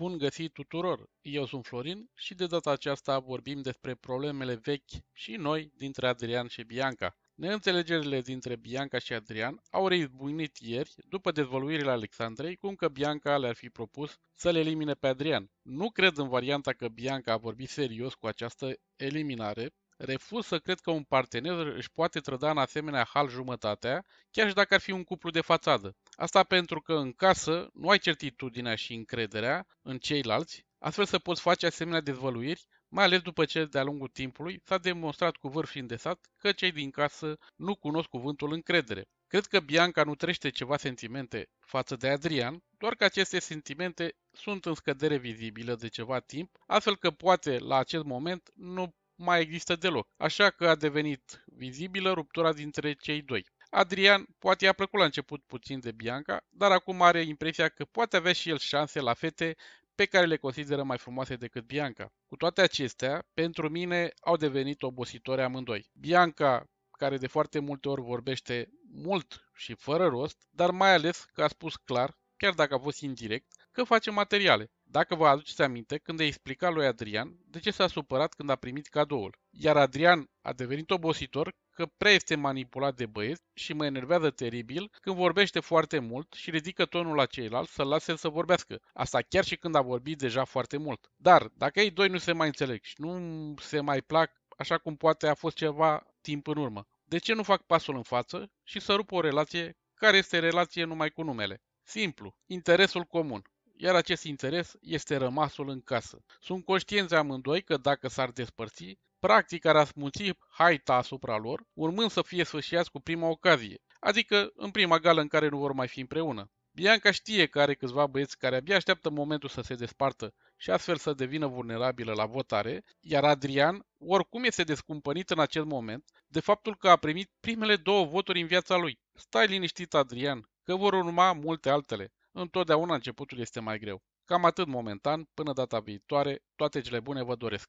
Bun găsit tuturor! Eu sunt Florin și de data aceasta vorbim despre problemele vechi și noi dintre Adrian și Bianca. Neînțelegerile dintre Bianca și Adrian au reizbuinit ieri după dezvăluirile Alexandrei cum că Bianca le-ar fi propus să le elimine pe Adrian. Nu cred în varianta că Bianca a vorbit serios cu această eliminare, Refuz să cred că un partener își poate trăda în asemenea hal jumătatea, chiar și dacă ar fi un cuplu de fațadă. Asta pentru că în casă nu ai certitudinea și încrederea în ceilalți, astfel să poți face asemenea dezvăluiri, mai ales după ce de-a lungul timpului s-a demonstrat cu vârf și îndesat că cei din casă nu cunosc cuvântul încredere. Cred că Bianca nu trește ceva sentimente față de Adrian, doar că aceste sentimente sunt în scădere vizibilă de ceva timp, astfel că poate la acest moment nu mai există deloc, așa că a devenit vizibilă ruptura dintre cei doi. Adrian poate i-a plăcut la început puțin de Bianca, dar acum are impresia că poate avea și el șanse la fete pe care le consideră mai frumoase decât Bianca. Cu toate acestea, pentru mine au devenit obositori amândoi. Bianca, care de foarte multe ori vorbește mult și fără rost, dar mai ales că a spus clar chiar dacă a fost indirect, că face materiale. Dacă vă aduceți aminte, când a explicat lui Adrian de ce s-a supărat când a primit cadoul. Iar Adrian a devenit obositor că prea este manipulat de băieți și mă enervează teribil când vorbește foarte mult și ridică tonul la ceilalți să-l lase să vorbească. Asta chiar și când a vorbit deja foarte mult. Dar dacă ei doi nu se mai înțeleg și nu se mai plac așa cum poate a fost ceva timp în urmă, de ce nu fac pasul în față și să rup o relație care este relație numai cu numele? Simplu, interesul comun. Iar acest interes este rămasul în casă. Sunt conștienți amândoi că dacă s-ar despărți, practic ar asmuți haita asupra lor, urmând să fie sfârșiați cu prima ocazie, adică în prima gală în care nu vor mai fi împreună. Bianca știe că are câțiva băieți care abia așteaptă momentul să se despartă și astfel să devină vulnerabilă la votare, iar Adrian oricum este descumpănit în acel moment de faptul că a primit primele două voturi în viața lui. Stai liniștit, Adrian, că vor urma multe altele. Întotdeauna începutul este mai greu. Cam atât momentan, până data viitoare, toate cele bune vă doresc!